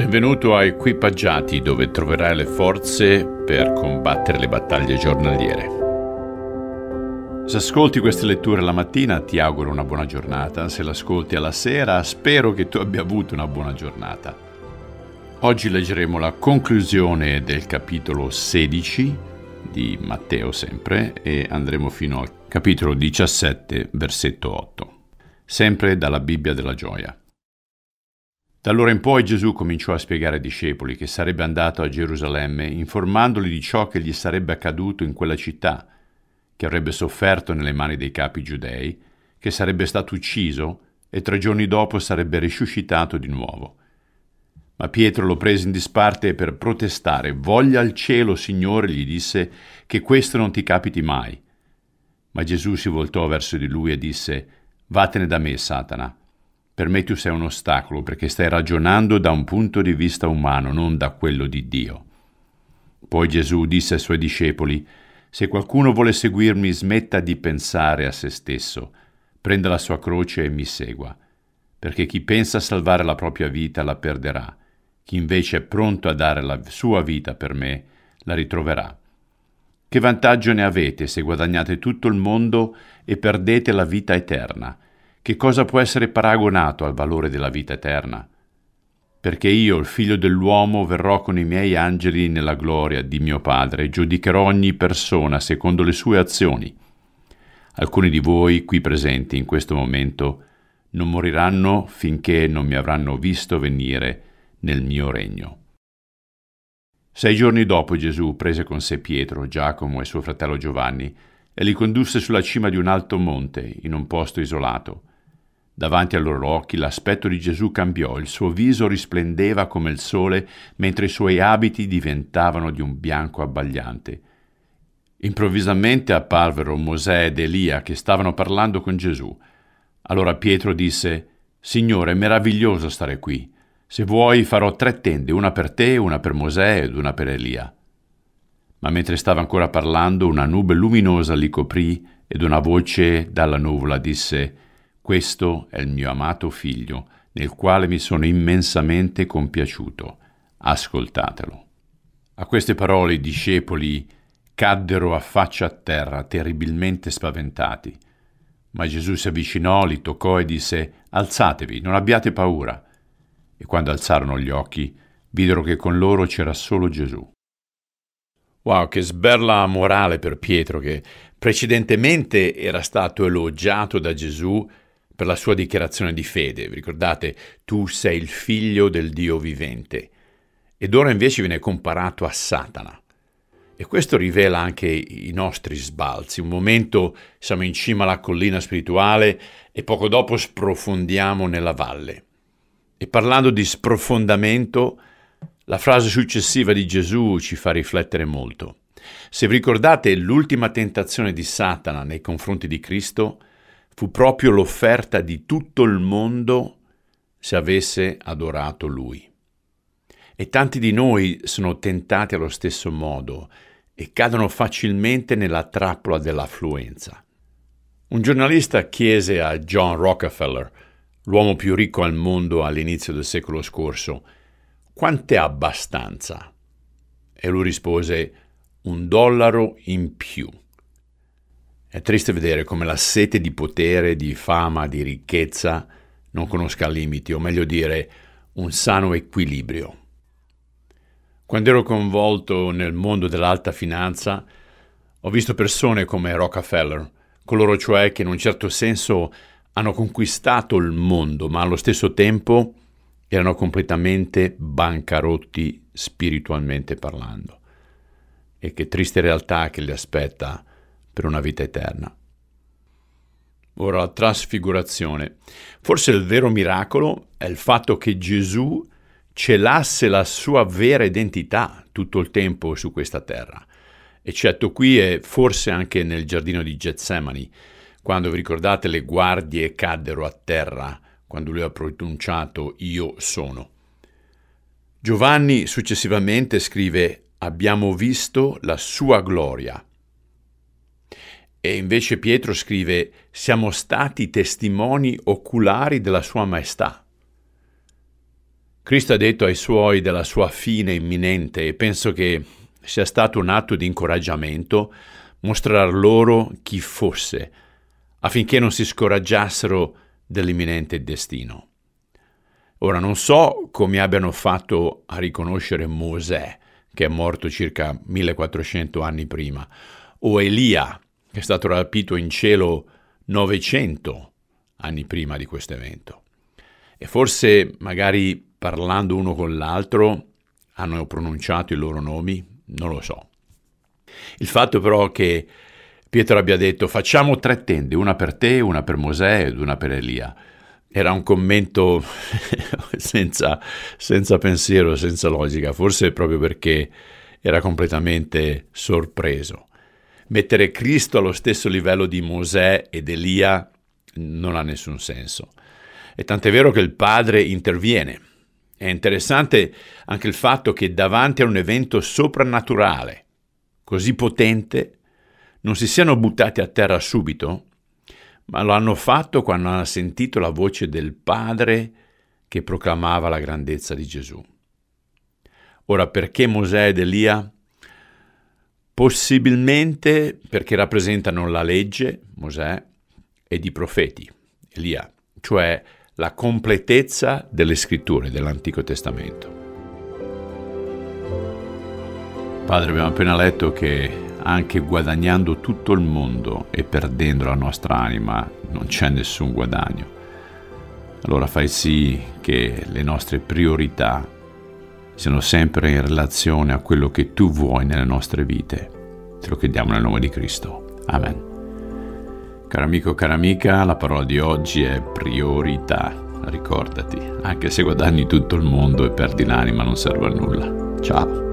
Benvenuto a Equipaggiati dove troverai le forze per combattere le battaglie giornaliere. Se ascolti queste letture la mattina ti auguro una buona giornata, se l'ascolti alla sera spero che tu abbia avuto una buona giornata. Oggi leggeremo la conclusione del capitolo 16 di Matteo sempre e andremo fino al capitolo 17 versetto 8, sempre dalla Bibbia della gioia. Da allora in poi Gesù cominciò a spiegare ai discepoli che sarebbe andato a Gerusalemme informandoli di ciò che gli sarebbe accaduto in quella città, che avrebbe sofferto nelle mani dei capi giudei, che sarebbe stato ucciso e tre giorni dopo sarebbe risuscitato di nuovo. Ma Pietro lo prese in disparte e per protestare, voglia al cielo, Signore, gli disse, che questo non ti capiti mai. Ma Gesù si voltò verso di lui e disse, Vattene da me, Satana, per me tu sei un ostacolo perché stai ragionando da un punto di vista umano, non da quello di Dio. Poi Gesù disse ai suoi discepoli, Se qualcuno vuole seguirmi smetta di pensare a se stesso, prenda la sua croce e mi segua, perché chi pensa a salvare la propria vita la perderà, chi invece è pronto a dare la sua vita per me la ritroverà. Che vantaggio ne avete se guadagnate tutto il mondo e perdete la vita eterna? che cosa può essere paragonato al valore della vita eterna? Perché io, il figlio dell'uomo, verrò con i miei angeli nella gloria di mio Padre e giudicherò ogni persona secondo le sue azioni. Alcuni di voi qui presenti in questo momento non moriranno finché non mi avranno visto venire nel mio regno. Sei giorni dopo Gesù prese con sé Pietro, Giacomo e suo fratello Giovanni e li condusse sulla cima di un alto monte, in un posto isolato. Davanti ai loro occhi l'aspetto di Gesù cambiò, il suo viso risplendeva come il sole, mentre i suoi abiti diventavano di un bianco abbagliante. Improvvisamente apparvero Mosè ed Elia che stavano parlando con Gesù. Allora Pietro disse, Signore, è meraviglioso stare qui. Se vuoi farò tre tende, una per te, una per Mosè ed una per Elia. Ma mentre stava ancora parlando, una nube luminosa li coprì ed una voce dalla nuvola disse, questo è il mio amato figlio, nel quale mi sono immensamente compiaciuto. Ascoltatelo. A queste parole i discepoli caddero a faccia a terra, terribilmente spaventati. Ma Gesù si avvicinò, li toccò e disse, Alzatevi, non abbiate paura. E quando alzarono gli occhi, videro che con loro c'era solo Gesù. Wow, che sberla morale per Pietro che precedentemente era stato elogiato da Gesù per la sua dichiarazione di fede. Vi ricordate, tu sei il figlio del Dio vivente. Ed ora invece viene comparato a Satana. E questo rivela anche i nostri sbalzi. Un momento siamo in cima alla collina spirituale e poco dopo sprofondiamo nella valle. E parlando di sprofondamento, la frase successiva di Gesù ci fa riflettere molto. Se vi ricordate l'ultima tentazione di Satana nei confronti di Cristo, fu proprio l'offerta di tutto il mondo se avesse adorato lui. E tanti di noi sono tentati allo stesso modo e cadono facilmente nella trappola dell'affluenza. Un giornalista chiese a John Rockefeller, l'uomo più ricco al mondo all'inizio del secolo scorso, quant'è abbastanza? E lui rispose un dollaro in più. È triste vedere come la sete di potere, di fama, di ricchezza non conosca limiti, o meglio dire, un sano equilibrio. Quando ero coinvolto nel mondo dell'alta finanza, ho visto persone come Rockefeller, coloro cioè che in un certo senso hanno conquistato il mondo, ma allo stesso tempo erano completamente bancarotti spiritualmente parlando. E che triste realtà che li aspetta per una vita eterna. Ora la trasfigurazione. Forse il vero miracolo è il fatto che Gesù celasse la sua vera identità tutto il tempo su questa terra, eccetto qui e forse anche nel giardino di Getsemani, quando vi ricordate le guardie caddero a terra quando lui ha pronunciato io sono. Giovanni successivamente scrive abbiamo visto la sua gloria e invece Pietro scrive, siamo stati testimoni oculari della Sua Maestà. Cristo ha detto ai suoi della sua fine imminente e penso che sia stato un atto di incoraggiamento mostrar loro chi fosse, affinché non si scoraggiassero dell'imminente destino. Ora non so come abbiano fatto a riconoscere Mosè, che è morto circa 1400 anni prima, o Elia, che è stato rapito in cielo 900 anni prima di questo evento. E forse, magari parlando uno con l'altro, hanno pronunciato i loro nomi, non lo so. Il fatto però che Pietro abbia detto facciamo tre tende, una per te, una per Mosè ed una per Elia, era un commento senza, senza pensiero, senza logica, forse proprio perché era completamente sorpreso mettere Cristo allo stesso livello di Mosè ed Elia non ha nessun senso. E tant'è vero che il padre interviene. È interessante anche il fatto che davanti a un evento soprannaturale così potente non si siano buttati a terra subito, ma lo hanno fatto quando hanno sentito la voce del padre che proclamava la grandezza di Gesù. Ora perché Mosè ed Elia possibilmente perché rappresentano la legge, Mosè, ed i profeti, Elia, cioè la completezza delle scritture dell'Antico Testamento. Padre, abbiamo appena letto che anche guadagnando tutto il mondo e perdendo la nostra anima non c'è nessun guadagno. Allora fai sì che le nostre priorità siano sempre in relazione a quello che tu vuoi nelle nostre vite. Te lo chiediamo nel nome di Cristo. Amen. Caro amico, cara amica, la parola di oggi è priorità. Ricordati, anche se guadagni tutto il mondo e perdi l'anima non serve a nulla. Ciao.